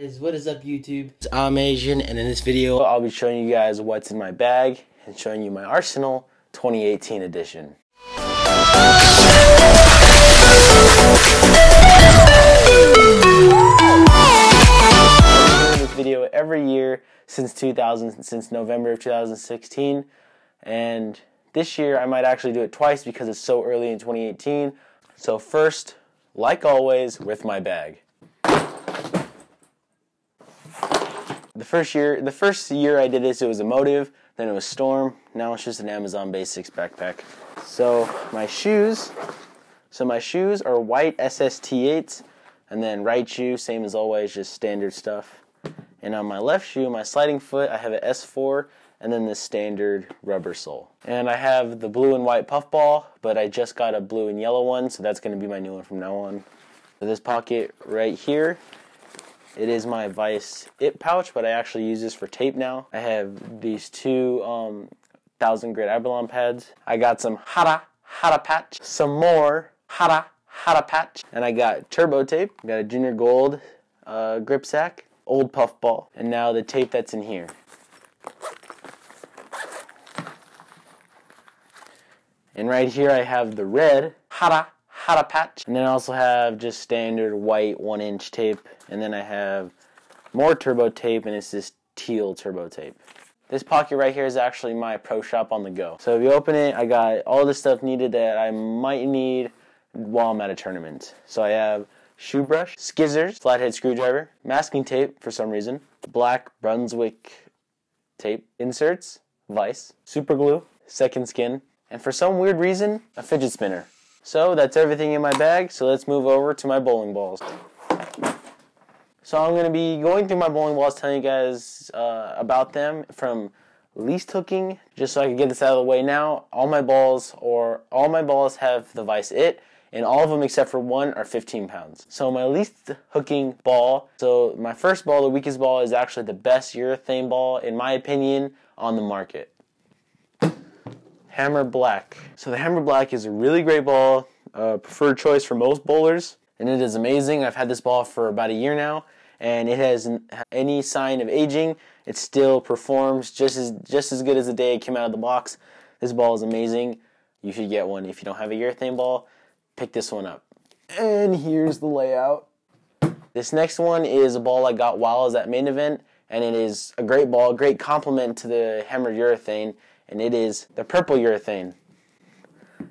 Is what is up YouTube? I'm Asian and in this video I'll be showing you guys what's in my bag and showing you my Arsenal 2018 edition. I this video every year since 2000 since November of 2016 and this year I might actually do it twice because it's so early in 2018. So first, like always, with my bag. the first year, the first year I did this, it was a motive, then it was storm. Now it's just an Amazon Basics backpack. So my shoes, so my shoes are white SST8s, and then right shoe, same as always, just standard stuff. And on my left shoe, my sliding foot, I have an S4 and then the standard rubber sole. And I have the blue and white puffball, but I just got a blue and yellow one, so that's gonna be my new one from now on. So this pocket right here it is my Vice It pouch, but I actually use this for tape now. I have these two um, Thousand Grit Abalon pads. I got some Hara Hara patch, some more Hara Hara patch, and I got turbo tape. Got a Junior Gold uh, grip sack, old puff ball, and now the tape that's in here. And right here I have the red Hara patch. And then I also have just standard white one inch tape. And then I have more turbo tape and it's this teal turbo tape. This pocket right here is actually my Pro Shop on the go. So if you open it, I got all the stuff needed that I might need while I'm at a tournament. So I have shoe brush, scissors, flathead screwdriver, masking tape for some reason, black Brunswick tape, inserts, vise, super glue, second skin, and for some weird reason, a fidget spinner. So that's everything in my bag, so let's move over to my bowling balls. So I'm going to be going through my bowling balls, telling you guys uh, about them from least hooking, just so I can get this out of the way now. All my balls, or all my balls have the vice it, and all of them except for one are 15 pounds. So my least hooking ball, so my first ball, the weakest ball, is actually the best urethane ball, in my opinion, on the market. Hammer Black. So the Hammer Black is a really great ball, uh, preferred choice for most bowlers, and it is amazing. I've had this ball for about a year now, and it has any sign of aging. It still performs just as just as good as the day it came out of the box. This ball is amazing. You should get one if you don't have a urethane ball. Pick this one up. And here's the layout. This next one is a ball I got while I was at main event, and it is a great ball, great complement to the hammered urethane and it is the purple urethane.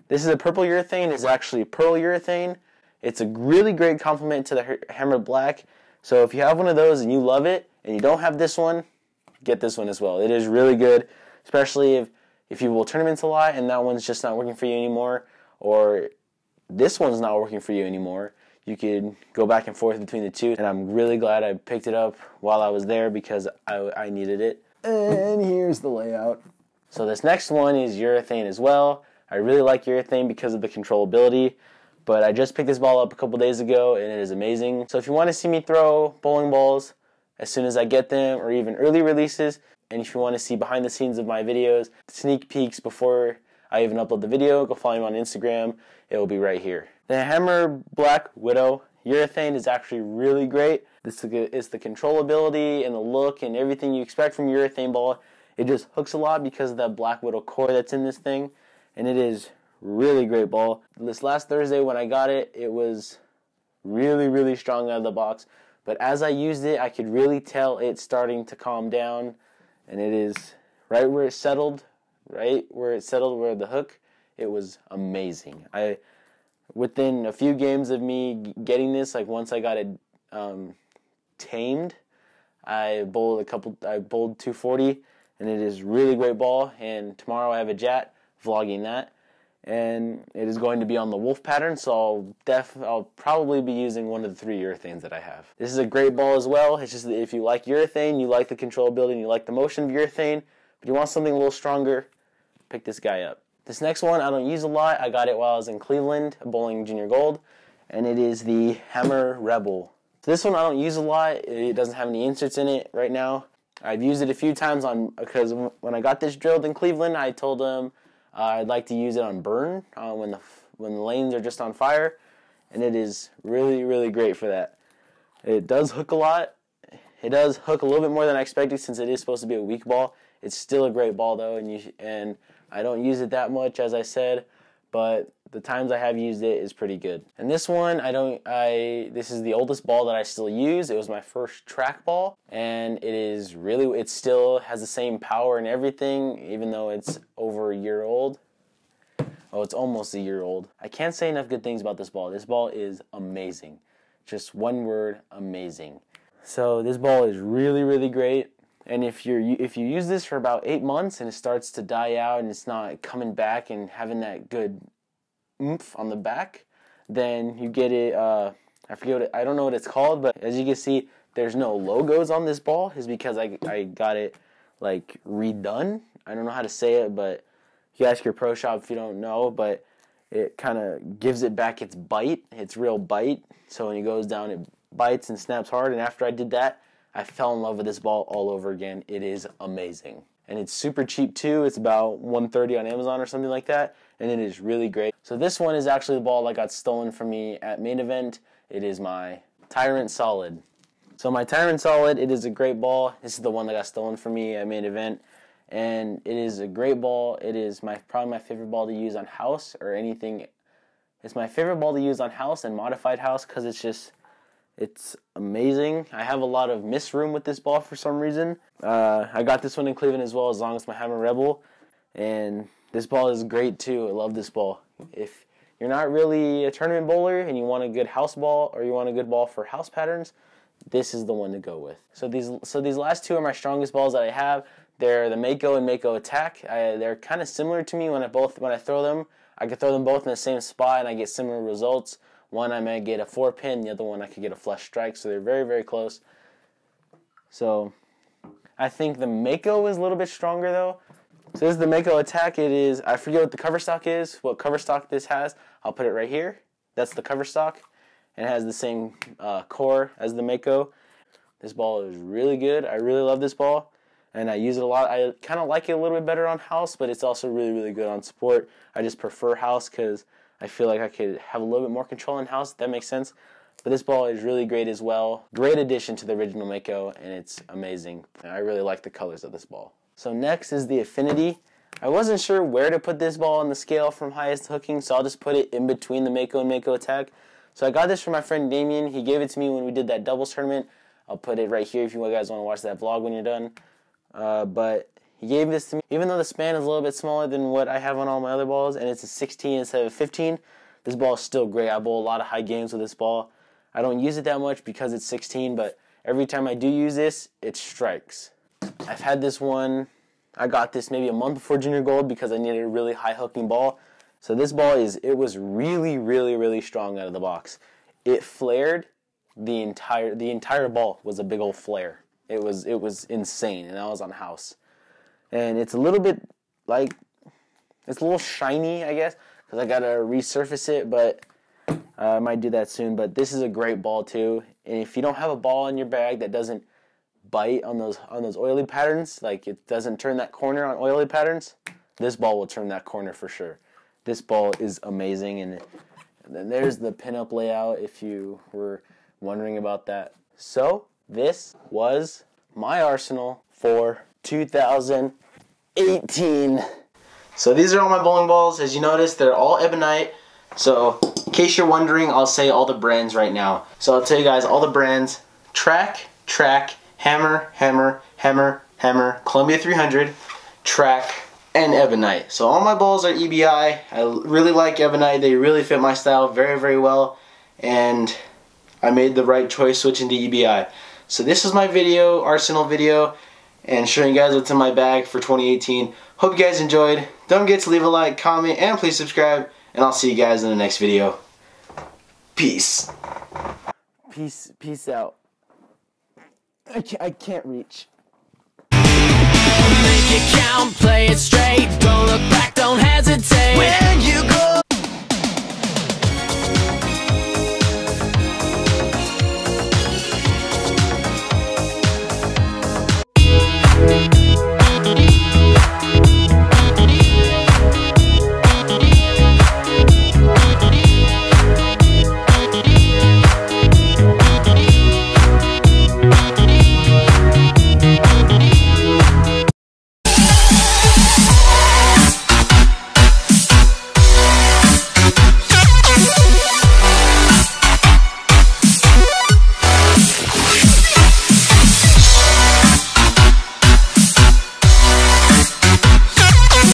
This is a purple urethane. It's actually pearl urethane. It's a really great complement to the hammered black. So if you have one of those and you love it, and you don't have this one, get this one as well. It is really good, especially if, if you will tournaments a lot and that one's just not working for you anymore, or this one's not working for you anymore. You could go back and forth between the two, and I'm really glad I picked it up while I was there because I, I needed it. And here's the layout. So this next one is urethane as well. I really like urethane because of the controllability, but I just picked this ball up a couple days ago and it is amazing. So if you want to see me throw bowling balls as soon as I get them or even early releases, and if you want to see behind the scenes of my videos, sneak peeks before I even upload the video, go follow me on Instagram. It will be right here. The Hammer Black Widow urethane is actually really great. This is the controllability and the look and everything you expect from urethane ball. It just hooks a lot because of that Black Widow core that's in this thing, and it is really great ball. This last Thursday when I got it, it was really, really strong out of the box. But as I used it, I could really tell it's starting to calm down, and it is right where it settled, right where it settled, where the hook. It was amazing. I within a few games of me getting this, like once I got it um, tamed, I bowled a couple. I bowled 240 and it is really great ball. And tomorrow I have a jet vlogging that, and it is going to be on the wolf pattern. So I'll def I'll probably be using one of the three urethanes that I have. This is a great ball as well. It's just that if you like urethane, you like the controllability, and you like the motion of urethane, but you want something a little stronger, pick this guy up. This next one I don't use a lot. I got it while I was in Cleveland bowling junior gold, and it is the Hammer Rebel. So this one I don't use a lot. It doesn't have any inserts in it right now. I've used it a few times on because when I got this drilled in Cleveland, I told them uh, I'd like to use it on burn uh, when the when the lanes are just on fire, and it is really really great for that. It does hook a lot. It does hook a little bit more than I expected since it is supposed to be a weak ball. It's still a great ball though, and you and I don't use it that much as I said, but the times I have used it is pretty good. And this one, I don't, I, this is the oldest ball that I still use. It was my first track ball, and it is really, it still has the same power and everything, even though it's over a year old. Oh, it's almost a year old. I can't say enough good things about this ball. This ball is amazing. Just one word, amazing. So this ball is really, really great and if you if you use this for about eight months and it starts to die out and it's not coming back and having that good oomph on the back, then you get it. Uh, I forget. It, I don't know what it's called, but as you can see, there's no logos on this ball. Is because I I got it like redone. I don't know how to say it, but you ask your pro shop if you don't know. But it kind of gives it back its bite, its real bite. So when it goes down, it bites and snaps hard. And after I did that, I fell in love with this ball all over again. It is amazing. And it's super cheap too. It's about 130 on Amazon or something like that and it is really great. So this one is actually the ball that got stolen from me at main event. It is my Tyrant Solid. So my Tyrant Solid, it is a great ball. This is the one that got stolen from me at main event. And it is a great ball. It is my probably my favorite ball to use on house or anything. It's my favorite ball to use on house and modified house because it's just it's amazing. I have a lot of miss room with this ball for some reason. Uh, I got this one in Cleveland as well, as long as my Hammer Rebel, and this ball is great too. I love this ball. If you're not really a tournament bowler and you want a good house ball or you want a good ball for house patterns, this is the one to go with. So these so these last two are my strongest balls that I have. They're the Mako and Mako Attack. I, they're kind of similar to me when I both when I throw them. I could throw them both in the same spot and I get similar results. One I might get a four pin, the other one I could get a flush strike. So they're very very close. So I think the Mako is a little bit stronger though. So this is the Mako Attack. It is, I forget what the cover stock is, what cover stock this has. I'll put it right here. That's the cover stock. And it has the same uh, core as the Mako. This ball is really good. I really love this ball. And I use it a lot. I kind of like it a little bit better on house, but it's also really, really good on support. I just prefer house because I feel like I could have a little bit more control in house. That makes sense. But this ball is really great as well. Great addition to the original Mako, and it's amazing. I really like the colors of this ball. So next is the affinity. I wasn't sure where to put this ball on the scale from highest hooking, so I'll just put it in between the Mako and Mako attack. So I got this from my friend Damien. He gave it to me when we did that doubles tournament. I'll put it right here if you guys want to watch that vlog when you're done. Uh, but he gave this to me. Even though the span is a little bit smaller than what I have on all my other balls, and it's a 16 instead of a 15, this ball is still great. I bowl a lot of high games with this ball. I don't use it that much because it's 16, but every time I do use this, it strikes. I've had this one. I got this maybe a month before junior gold because I needed a really high hooking ball. So this ball is, it was really, really, really strong out of the box. It flared the entire, the entire ball was a big old flare. It was, it was insane. And I was on house. And it's a little bit like, it's a little shiny, I guess, because I got to resurface it, but uh, I might do that soon. But this is a great ball too. And if you don't have a ball in your bag that doesn't bite on those on those oily patterns, like it doesn't turn that corner on oily patterns, this ball will turn that corner for sure. This ball is amazing, and, then there's the pinup layout if you were wondering about that. So this was my arsenal for 2018. So these are all my bowling balls. As you notice, they're all ebonite. So in case you're wondering, I'll say all the brands right now. So I'll tell you guys all the brands. Track, track, hammer, hammer, hammer, hammer, Columbia 300, track, and Ebonite. So all my balls are EBI. I really like Ebonite. They really fit my style very, very well. And I made the right choice switching to EBI. So this is my video, Arsenal video, and showing you guys what's in my bag for 2018. Hope you guys enjoyed. Don't forget to leave a like, comment, and please subscribe. And I'll see you guys in the next video. Peace. Peace, peace out. I can't, I can't reach. Make it count, play it straight. Don't look back, don't hesitate. When you go.